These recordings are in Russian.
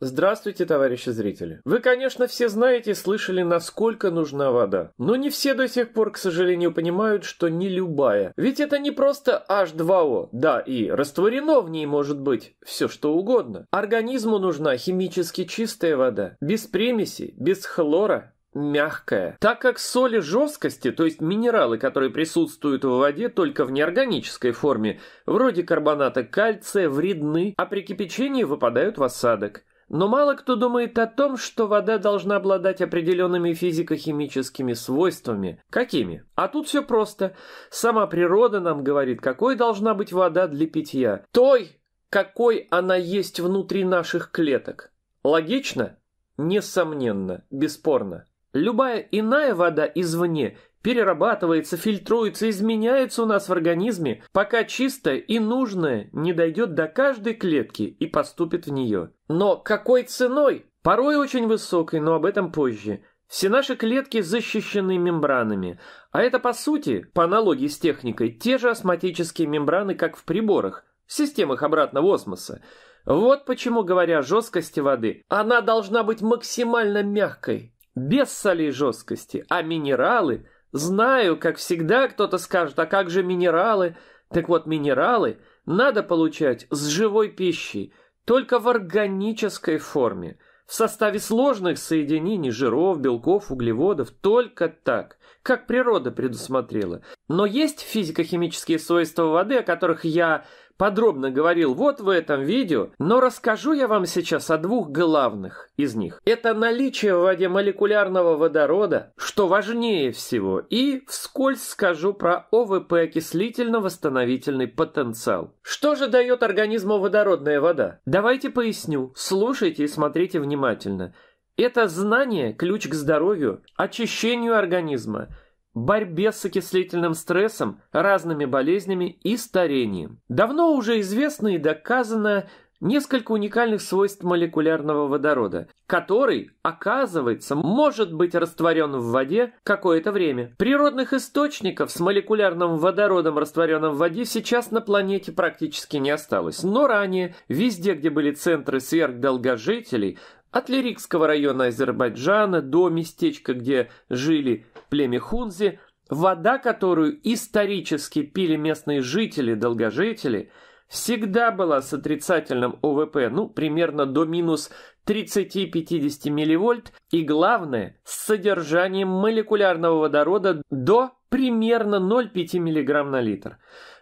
Здравствуйте, товарищи зрители. Вы, конечно, все знаете и слышали, насколько нужна вода. Но не все до сих пор, к сожалению, понимают, что не любая. Ведь это не просто H2O. Да, и растворено в ней может быть все что угодно. Организму нужна химически чистая вода. Без примесей, без хлора, мягкая. Так как соли жесткости, то есть минералы, которые присутствуют в воде только в неорганической форме, вроде карбоната кальция, вредны, а при кипячении выпадают в осадок. Но мало кто думает о том, что вода должна обладать определенными физико-химическими свойствами. Какими? А тут все просто. Сама природа нам говорит, какой должна быть вода для питья. Той, какой она есть внутри наших клеток. Логично? Несомненно, бесспорно. Любая иная вода извне перерабатывается, фильтруется, изменяется у нас в организме, пока чистое и нужное не дойдет до каждой клетки и поступит в нее. Но какой ценой? Порой очень высокой, но об этом позже. Все наши клетки защищены мембранами, а это по сути, по аналогии с техникой, те же осмотические мембраны, как в приборах, в системах обратного осмоса. Вот почему, говоря о жесткости воды, она должна быть максимально мягкой, без солей жесткости, а минералы – Знаю, как всегда кто-то скажет, а как же минералы? Так вот, минералы надо получать с живой пищей, только в органической форме, в составе сложных соединений жиров, белков, углеводов, только так, как природа предусмотрела. Но есть физико-химические свойства воды, о которых я подробно говорил вот в этом видео, но расскажу я вам сейчас о двух главных из них. Это наличие в воде молекулярного водорода, что важнее всего, и вскользь скажу про ОВП окислительно-восстановительный потенциал. Что же дает организму водородная вода? Давайте поясню. Слушайте и смотрите внимательно. Это знание – ключ к здоровью, очищению организма – борьбе с окислительным стрессом, разными болезнями и старением. Давно уже известно и доказано несколько уникальных свойств молекулярного водорода, который, оказывается, может быть растворен в воде какое-то время. Природных источников с молекулярным водородом, растворенным в воде, сейчас на планете практически не осталось. Но ранее, везде, где были центры сверхдолгожителей, от Лирикского района Азербайджана до местечка, где жили племя Хунзи, вода, которую исторически пили местные жители, долгожители, всегда была с отрицательным ОВП, ну, примерно до минус 30-50 милливольт, и главное, с содержанием молекулярного водорода до примерно 0,5 мг на литр.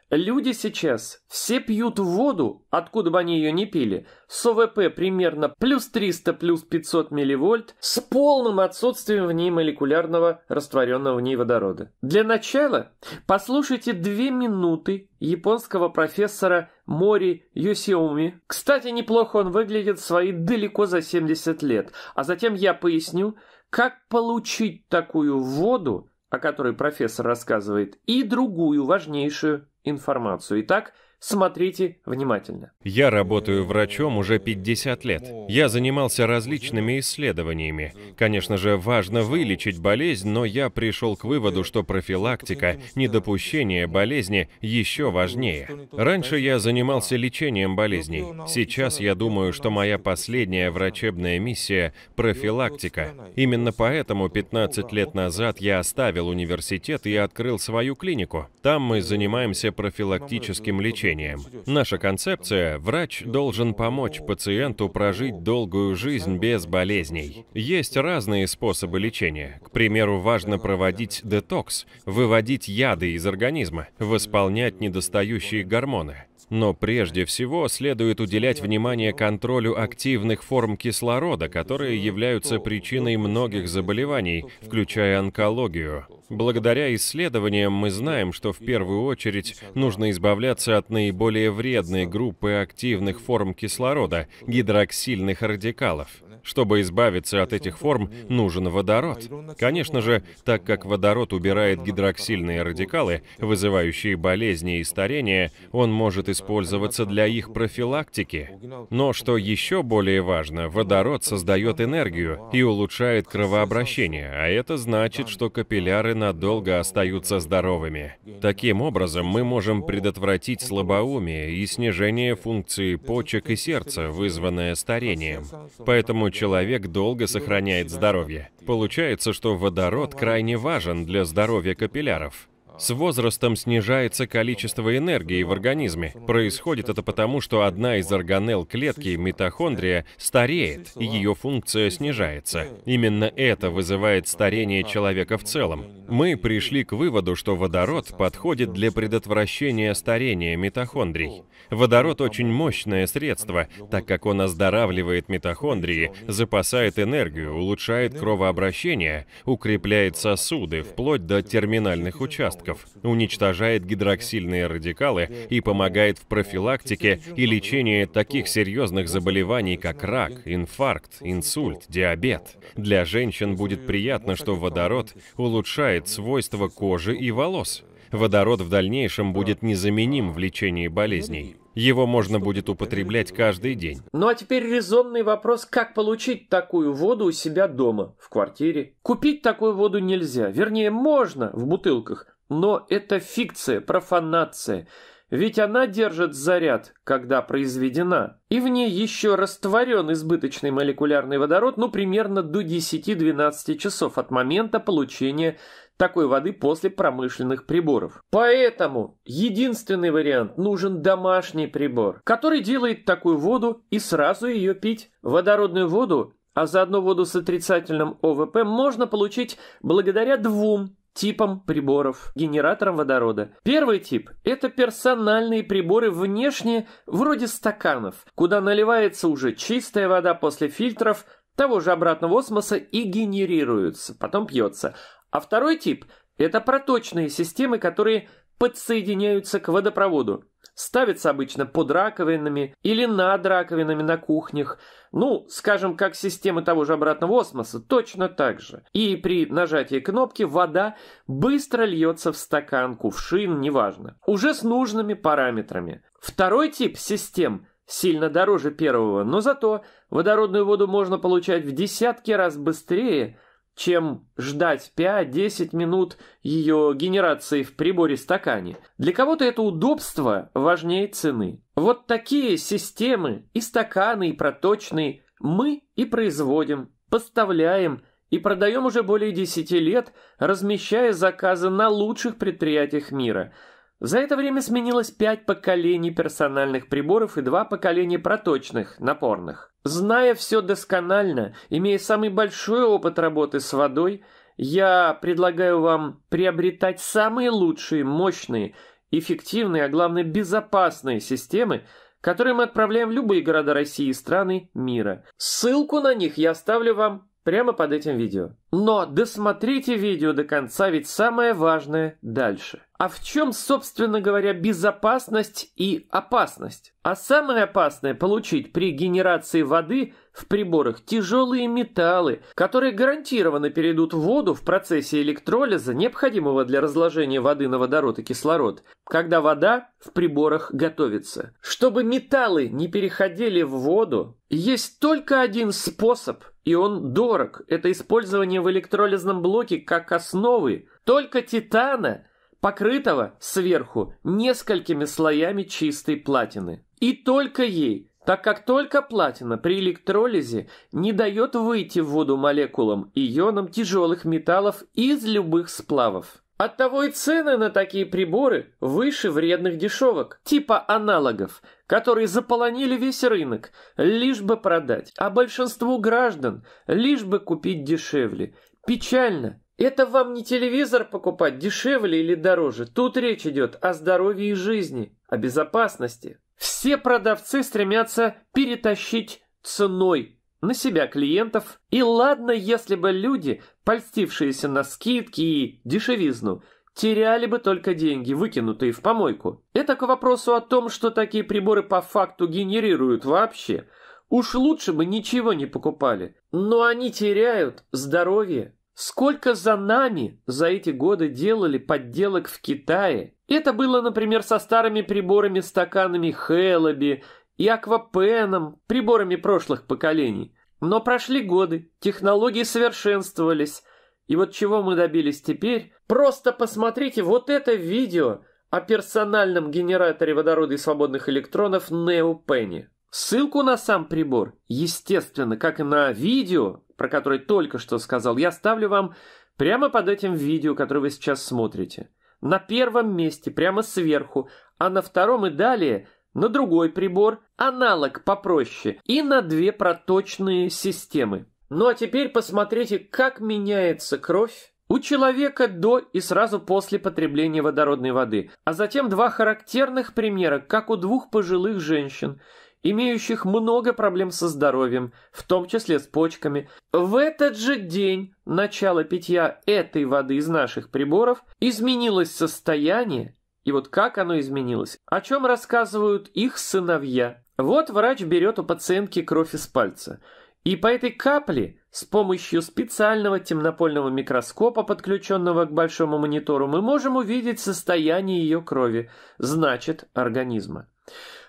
Люди сейчас все пьют воду, откуда бы они ее не пили, с ОВП примерно плюс 300, плюс 500 милливольт, с полным отсутствием в ней молекулярного растворенного в ней водорода. Для начала послушайте две минуты японского профессора Мори Юсиуми. Кстати, неплохо он выглядит свои далеко за 70 лет. А затем я поясню, как получить такую воду, о которой профессор рассказывает, и другую важнейшую информацию. Итак, Смотрите внимательно. Я работаю врачом уже 50 лет. Я занимался различными исследованиями. Конечно же, важно вылечить болезнь, но я пришел к выводу, что профилактика, недопущение болезни еще важнее. Раньше я занимался лечением болезней. Сейчас я думаю, что моя последняя врачебная миссия – профилактика. Именно поэтому 15 лет назад я оставил университет и открыл свою клинику. Там мы занимаемся профилактическим лечением лечением. Наша концепция – врач должен помочь пациенту прожить долгую жизнь без болезней. Есть разные способы лечения. К примеру, важно проводить детокс, выводить яды из организма, восполнять недостающие гормоны. Но прежде всего следует уделять внимание контролю активных форм кислорода, которые являются причиной многих заболеваний, включая онкологию. Благодаря исследованиям мы знаем, что в первую очередь нужно избавляться от наиболее вредной группы активных форм кислорода – гидроксильных радикалов. Чтобы избавиться от этих форм, нужен водород. Конечно же, так как водород убирает гидроксильные радикалы, вызывающие болезни и старение, он может использовать использоваться для их профилактики. Но что еще более важно, водород создает энергию и улучшает кровообращение, а это значит, что капилляры надолго остаются здоровыми. Таким образом, мы можем предотвратить слабоумие и снижение функции почек и сердца, вызванное старением. Поэтому человек долго сохраняет здоровье. Получается, что водород крайне важен для здоровья капилляров. С возрастом снижается количество энергии в организме. Происходит это потому, что одна из органелл клетки, митохондрия, стареет, и ее функция снижается. Именно это вызывает старение человека в целом. Мы пришли к выводу, что водород подходит для предотвращения старения митохондрий. Водород очень мощное средство, так как он оздоравливает митохондрии, запасает энергию, улучшает кровообращение, укрепляет сосуды, вплоть до терминальных участков осадков, уничтожает гидроксильные радикалы и помогает в профилактике и лечении таких серьезных заболеваний, как рак, инфаркт, инсульт, диабет. Для женщин будет приятно, что водород улучшает свойства кожи и волос. Водород в дальнейшем будет незаменим в лечении болезней. Его можно будет употреблять каждый день. Ну а теперь резонный вопрос, как получить такую воду у себя дома, в квартире. Купить такую воду нельзя. Вернее, можно в бутылках, но это фикция, профанация, ведь она держит заряд, когда произведена, и в ней еще растворен избыточный молекулярный водород, ну, примерно до 10-12 часов от момента получения такой воды после промышленных приборов. Поэтому единственный вариант нужен домашний прибор, который делает такую воду и сразу ее пить. Водородную воду, а заодно воду с отрицательным ОВП можно получить благодаря двум типом приборов, генератором водорода. Первый тип – это персональные приборы внешне, вроде стаканов, куда наливается уже чистая вода после фильтров того же обратного осмоса и генерируется, потом пьется. А второй тип – это проточные системы, которые подсоединяются к водопроводу ставятся обычно под раковинами или над раковинами на кухнях, ну, скажем, как системы того же обратного осмоса, точно так же. И при нажатии кнопки вода быстро льется в стакан, кувшин, неважно, уже с нужными параметрами. Второй тип систем – сильно дороже первого, но зато водородную воду можно получать в десятки раз быстрее чем ждать 5-10 минут ее генерации в приборе-стакане. Для кого-то это удобство важнее цены. Вот такие системы и стаканы, и проточные мы и производим, поставляем и продаем уже более 10 лет, размещая заказы на лучших предприятиях мира – за это время сменилось пять поколений персональных приборов и два поколения проточных, напорных. Зная все досконально, имея самый большой опыт работы с водой, я предлагаю вам приобретать самые лучшие, мощные, эффективные, а главное безопасные системы, которые мы отправляем в любые города России и страны мира. Ссылку на них я оставлю вам прямо под этим видео. Но досмотрите видео до конца, ведь самое важное дальше. А в чем, собственно говоря, безопасность и опасность? А самое опасное получить при генерации воды в приборах тяжелые металлы, которые гарантированно перейдут в воду в процессе электролиза, необходимого для разложения воды на водород и кислород, когда вода в приборах готовится. Чтобы металлы не переходили в воду, есть только один способ – и он дорог. Это использование в электролизном блоке как основы только титана, покрытого сверху несколькими слоями чистой платины. И только ей, так как только платина при электролизе не дает выйти в воду молекулам и ионам тяжелых металлов из любых сплавов. Оттого и цены на такие приборы выше вредных дешевок, типа аналогов, которые заполонили весь рынок, лишь бы продать, а большинству граждан лишь бы купить дешевле. Печально. Это вам не телевизор покупать дешевле или дороже. Тут речь идет о здоровье и жизни, о безопасности. Все продавцы стремятся перетащить ценой на себя клиентов, и ладно, если бы люди, польстившиеся на скидки и дешевизну, теряли бы только деньги, выкинутые в помойку. Это к вопросу о том, что такие приборы по факту генерируют вообще. Уж лучше бы ничего не покупали. Но они теряют здоровье. Сколько за нами за эти годы делали подделок в Китае? Это было, например, со старыми приборами-стаканами Хэллоби и аквапеном, приборами прошлых поколений. Но прошли годы, технологии совершенствовались, и вот чего мы добились теперь? Просто посмотрите вот это видео о персональном генераторе водорода и свободных электронов Neo Penny. Ссылку на сам прибор, естественно, как и на видео, про которое только что сказал, я ставлю вам прямо под этим видео, которое вы сейчас смотрите. На первом месте, прямо сверху, а на втором и далее на другой прибор, аналог попроще, и на две проточные системы. Ну а теперь посмотрите, как меняется кровь у человека до и сразу после потребления водородной воды, а затем два характерных примера, как у двух пожилых женщин, имеющих много проблем со здоровьем, в том числе с почками. В этот же день начало питья этой воды из наших приборов изменилось состояние и вот как оно изменилось? О чем рассказывают их сыновья? Вот врач берет у пациентки кровь из пальца. И по этой капле с помощью специального темнопольного микроскопа, подключенного к большому монитору, мы можем увидеть состояние ее крови, значит, организма.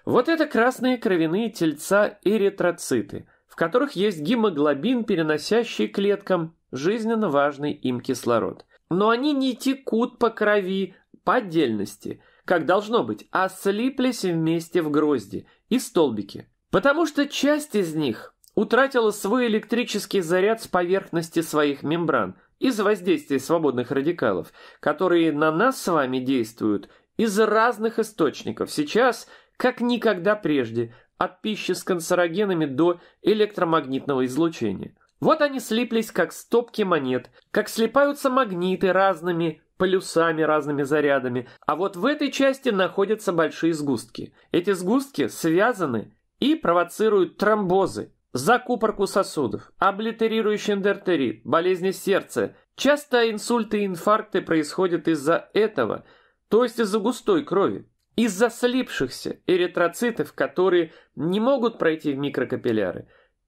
Вот это красные кровяные тельца эритроциты, в которых есть гемоглобин, переносящий клеткам жизненно важный им кислород. Но они не текут по крови, по отдельности, как должно быть, а слиплись вместе в грозди и столбики, потому что часть из них утратила свой электрический заряд с поверхности своих мембран из-за воздействия свободных радикалов, которые на нас с вами действуют из разных источников. Сейчас, как никогда прежде, от пищи с канцерогенами до электромагнитного излучения. Вот они слиплись, как стопки монет, как слипаются магниты разными полюсами разными зарядами. А вот в этой части находятся большие сгустки. Эти сгустки связаны и провоцируют тромбозы, закупорку сосудов, облитерирующий эндертерит, болезни сердца. Часто инсульты и инфаркты происходят из-за этого, то есть из-за густой крови, из-за слипшихся эритроцитов, которые не могут пройти в микрокапилляры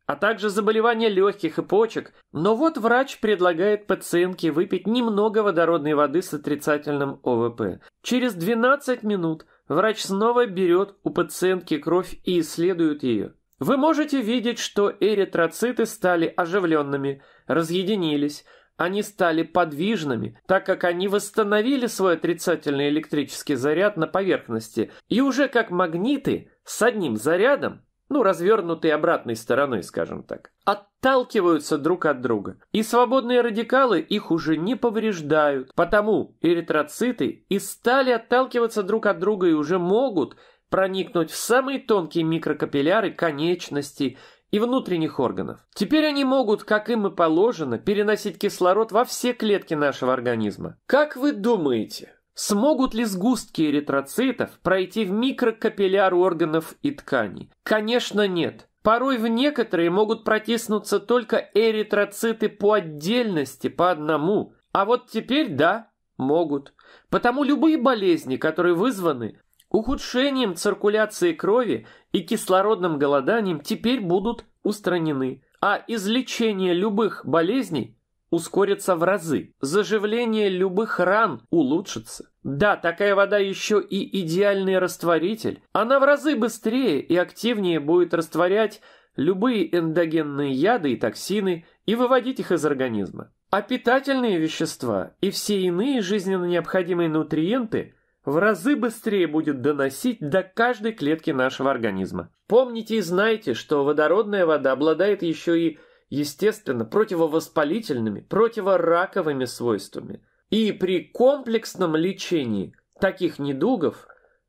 а также заболевания легких и почек, но вот врач предлагает пациентке выпить немного водородной воды с отрицательным ОВП. Через 12 минут врач снова берет у пациентки кровь и исследует ее. Вы можете видеть, что эритроциты стали оживленными, разъединились, они стали подвижными, так как они восстановили свой отрицательный электрический заряд на поверхности и уже как магниты с одним зарядом ну, развернутой обратной стороной, скажем так, отталкиваются друг от друга. И свободные радикалы их уже не повреждают. Потому эритроциты и стали отталкиваться друг от друга и уже могут проникнуть в самые тонкие микрокапилляры конечностей и внутренних органов. Теперь они могут, как им и положено, переносить кислород во все клетки нашего организма. Как вы думаете, Смогут ли сгустки эритроцитов пройти в микрокапилляр органов и тканей? Конечно, нет. Порой в некоторые могут протиснуться только эритроциты по отдельности, по одному. А вот теперь да, могут. Потому любые болезни, которые вызваны ухудшением циркуляции крови и кислородным голоданием, теперь будут устранены. А излечение любых болезней ускорится в разы. Заживление любых ран улучшится. Да, такая вода еще и идеальный растворитель. Она в разы быстрее и активнее будет растворять любые эндогенные яды и токсины и выводить их из организма. А питательные вещества и все иные жизненно необходимые нутриенты в разы быстрее будет доносить до каждой клетки нашего организма. Помните и знайте, что водородная вода обладает еще и естественно, противовоспалительными, противораковыми свойствами. И при комплексном лечении таких недугов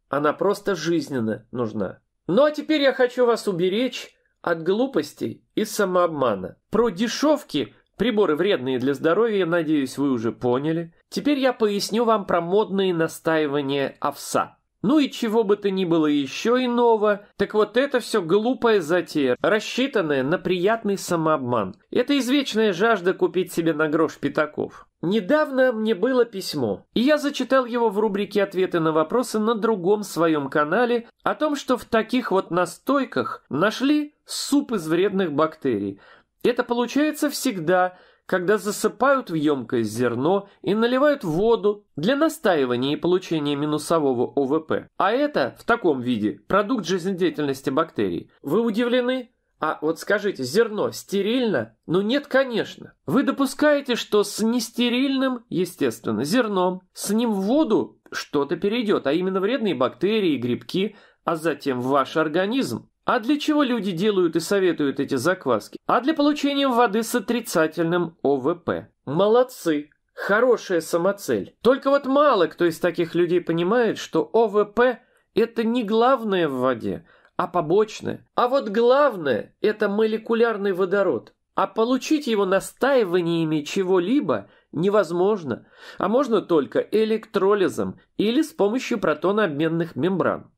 она просто жизненно нужна. Ну а теперь я хочу вас уберечь от глупостей и самообмана. Про дешевки, приборы вредные для здоровья, надеюсь, вы уже поняли. Теперь я поясню вам про модные настаивания овса. Ну и чего бы то ни было еще иного, так вот это все глупая затея, рассчитанная на приятный самообман. Это извечная жажда купить себе на грош пятаков. Недавно мне было письмо, и я зачитал его в рубрике «Ответы на вопросы» на другом своем канале о том, что в таких вот настойках нашли суп из вредных бактерий. Это получается всегда – когда засыпают в емкость зерно и наливают воду для настаивания и получения минусового ОВП. А это в таком виде продукт жизнедеятельности бактерий. Вы удивлены? А вот скажите, зерно стерильно? Ну нет, конечно. Вы допускаете, что с нестерильным, естественно, зерном, с ним в воду что-то перейдет, а именно вредные бактерии, и грибки, а затем в ваш организм. А для чего люди делают и советуют эти закваски? А для получения воды с отрицательным ОВП. Молодцы! Хорошая самоцель. Только вот мало кто из таких людей понимает, что ОВП – это не главное в воде, а побочное. А вот главное – это молекулярный водород. А получить его настаиваниями чего-либо невозможно, а можно только электролизом или с помощью протонообменных мембран.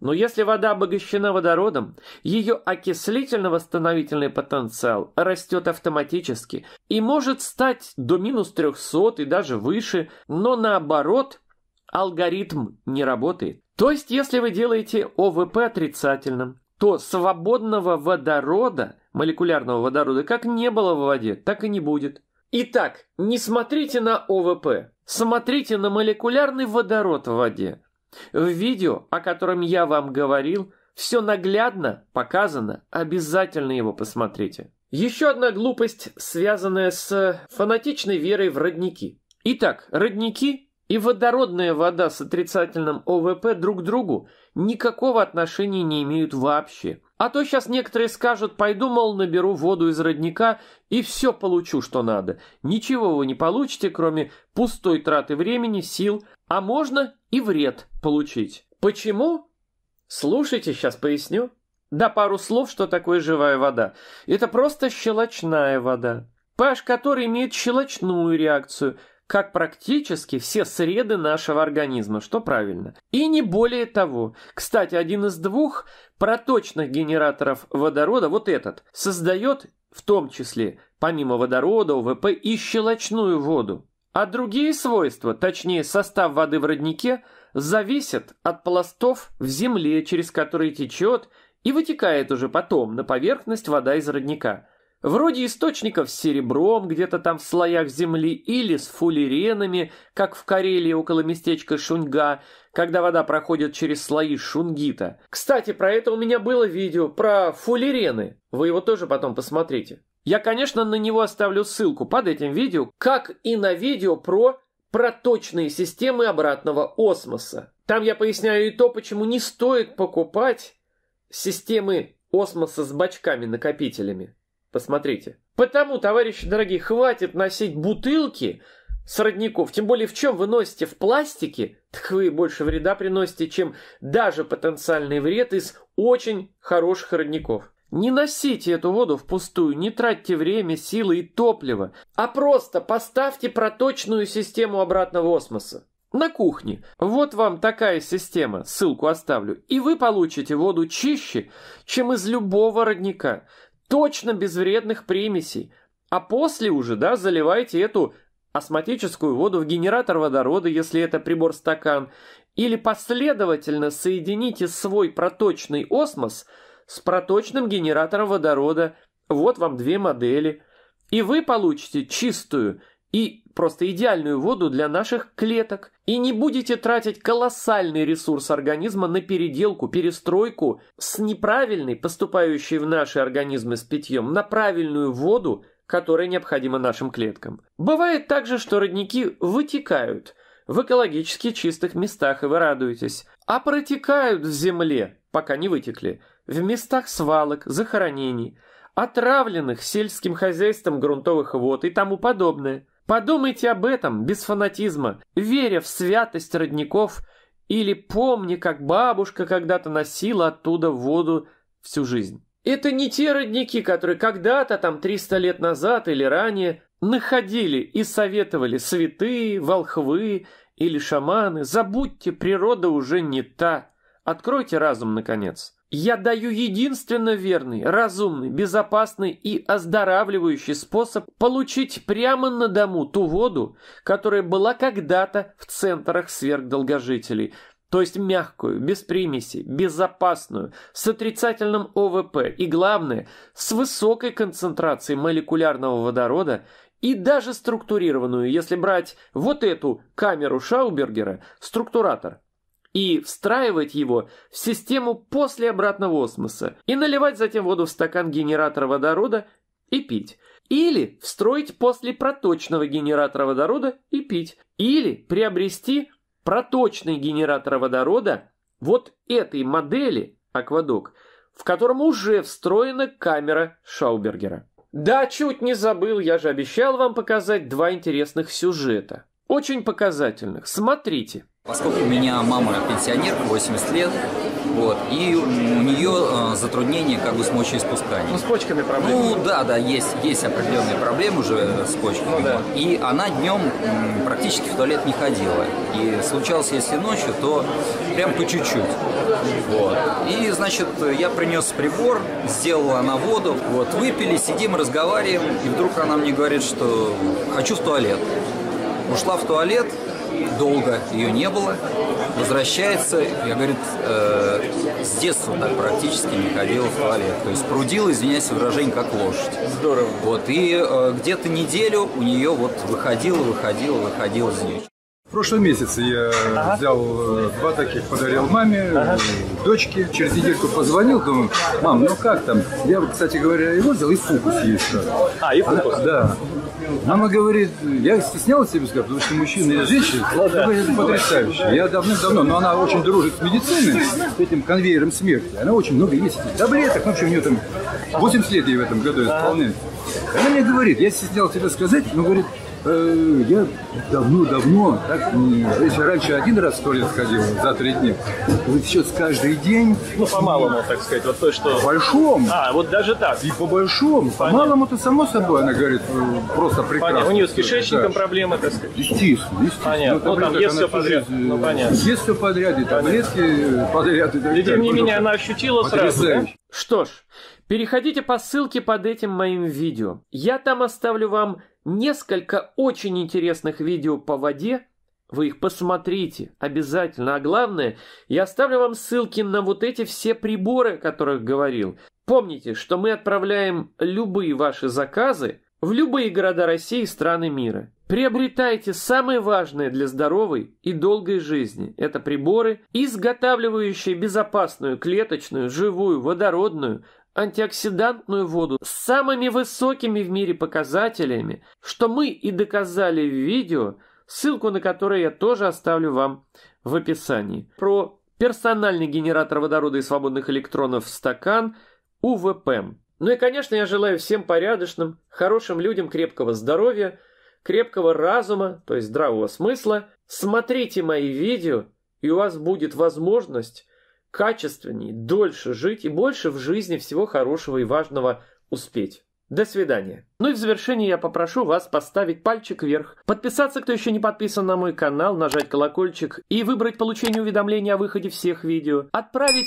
Но если вода обогащена водородом, ее окислительно-восстановительный потенциал растет автоматически и может стать до минус 300 и даже выше, но наоборот алгоритм не работает. То есть, если вы делаете ОВП отрицательным, то свободного водорода, молекулярного водорода, как не было в воде, так и не будет. Итак, не смотрите на ОВП, смотрите на молекулярный водород в воде. В видео, о котором я вам говорил, все наглядно показано, обязательно его посмотрите. Еще одна глупость, связанная с фанатичной верой в родники. Итак, родники и водородная вода с отрицательным ОВП друг к другу никакого отношения не имеют вообще. А то сейчас некоторые скажут, пойду, мол, наберу воду из родника и все получу, что надо. Ничего вы не получите, кроме пустой траты времени, сил, а можно и вред получить. Почему? Слушайте, сейчас поясню. Да пару слов, что такое живая вода. Это просто щелочная вода, pH которой имеет щелочную реакцию – как практически все среды нашего организма, что правильно. И не более того. Кстати, один из двух проточных генераторов водорода, вот этот, создает в том числе, помимо водорода, УВП и щелочную воду. А другие свойства, точнее состав воды в роднике, зависят от пластов в земле, через которые течет и вытекает уже потом на поверхность вода из родника – Вроде источников с серебром где-то там в слоях земли или с фуллеренами, как в Карелии около местечка Шуньга, когда вода проходит через слои шунгита. Кстати, про это у меня было видео, про фуллерены. Вы его тоже потом посмотрите. Я, конечно, на него оставлю ссылку под этим видео, как и на видео про проточные системы обратного осмоса. Там я поясняю и то, почему не стоит покупать системы осмоса с бачками-накопителями. Посмотрите. Потому, товарищи дорогие, хватит носить бутылки с родников. Тем более, в чем вы носите? В пластике? Так вы больше вреда приносите, чем даже потенциальный вред из очень хороших родников. Не носите эту воду впустую, не тратьте время, силы и топливо, а просто поставьте проточную систему обратного осмоса. На кухне. Вот вам такая система, ссылку оставлю, и вы получите воду чище, чем из любого родника точно безвредных примесей. А после уже, да, заливайте эту осмотическую воду в генератор водорода, если это прибор-стакан, или последовательно соедините свой проточный осмос с проточным генератором водорода. Вот вам две модели. И вы получите чистую и просто идеальную воду для наших клеток и не будете тратить колоссальный ресурс организма на переделку, перестройку с неправильной, поступающей в наши организмы с питьем, на правильную воду, которая необходима нашим клеткам. Бывает также, что родники вытекают в экологически чистых местах, и вы радуетесь, а протекают в земле, пока не вытекли, в местах свалок, захоронений, отравленных сельским хозяйством грунтовых вод и тому подобное – Подумайте об этом без фанатизма, веря в святость родников или помни, как бабушка когда-то носила оттуда воду всю жизнь. Это не те родники, которые когда-то, там 300 лет назад или ранее, находили и советовали святые, волхвы или шаманы. Забудьте, природа уже не та. Откройте разум, наконец. Я даю единственно верный, разумный, безопасный и оздоравливающий способ получить прямо на дому ту воду, которая была когда-то в центрах сверхдолгожителей, то есть мягкую, без примеси, безопасную, с отрицательным ОВП и, главное, с высокой концентрацией молекулярного водорода и даже структурированную, если брать вот эту камеру Шаубергера, структуратор – и встраивать его в систему после обратного осмоса и наливать затем воду в стакан генератора водорода и пить. Или встроить после проточного генератора водорода и пить. Или приобрести проточный генератор водорода вот этой модели аквадок, в котором уже встроена камера Шаубергера. Да, чуть не забыл, я же обещал вам показать два интересных сюжета. Очень показательных. Смотрите. Поскольку у меня мама пенсионерка, 80 лет, вот, и у нее э, затруднение как бы с мочеиспусканием. Ну, с почками проблемы. Ну, да, да, есть, есть определенные проблемы уже с почками. Ну, да. И она днем м, практически в туалет не ходила. И случалось, если ночью, то прям по чуть-чуть. Вот. И, значит, я принес прибор, сделала она воду, вот, выпили, сидим, разговариваем, и вдруг она мне говорит, что хочу в туалет. Ушла в туалет, долго ее не было, возвращается, я, говорит, э, с детства так практически не ходила в туалет. То есть прудил, извиняюсь, выражение, как лошадь. Здорово. Вот, и э, где-то неделю у нее вот выходила, выходила, выходила за нее. В прошлом месяце я ага. взял э, два таких, подарил маме, э, ага. дочке. Через недельку позвонил, думаю, мам, ну как там? Я, кстати говоря, его взял и фокус есть. А, и фокус? Она, да. Мама говорит, я стеснялась себе сказать, потому что мужчины, и женщины, ну, да. это Я давным-давно, но она очень дружит с медициной, с этим конвейером смерти. Она очень много есть таблеток, ну, в общем, у нее там 80 лет ей в этом году исполняется. Она мне говорит, я стеснялась тебе сказать, но говорит, Э, я давно-давно, так, если раньше один раз сто лет ходил за три дня, вот сейчас каждый день. Ну, по-малому, так сказать, вот то, что... По-большому. А, вот даже так. И по-большому. По-малому-то, само собой, она говорит, э, просто прекрасно. Понятно. У нее с кишечником да. проблемы, так сказать. Естественно, естественно. Понятно. Ну, ну там есть все подряд. Жизнь, э, ну, понятно. Есть все подряд, и таблетки подряд. И так и тем не менее, она ощутила сразу, да? Что ж, переходите по ссылке под этим моим видео. Я там оставлю вам несколько очень интересных видео по воде. Вы их посмотрите обязательно. А главное, я оставлю вам ссылки на вот эти все приборы, о которых говорил. Помните, что мы отправляем любые ваши заказы в любые города России и страны мира. Приобретайте самое важное для здоровой и долгой жизни. Это приборы, изготавливающие безопасную клеточную, живую, водородную, антиоксидантную воду с самыми высокими в мире показателями, что мы и доказали в видео, ссылку на которое я тоже оставлю вам в описании. Про персональный генератор водорода и свободных электронов в стакан УВПМ. Ну и, конечно, я желаю всем порядочным, хорошим людям крепкого здоровья, крепкого разума, то есть здравого смысла. Смотрите мои видео, и у вас будет возможность качественнее, дольше жить и больше в жизни всего хорошего и важного успеть. До свидания. Ну и в завершение я попрошу вас поставить пальчик вверх, подписаться, кто еще не подписан на мой канал, нажать колокольчик и выбрать получение уведомлений о выходе всех видео, отправить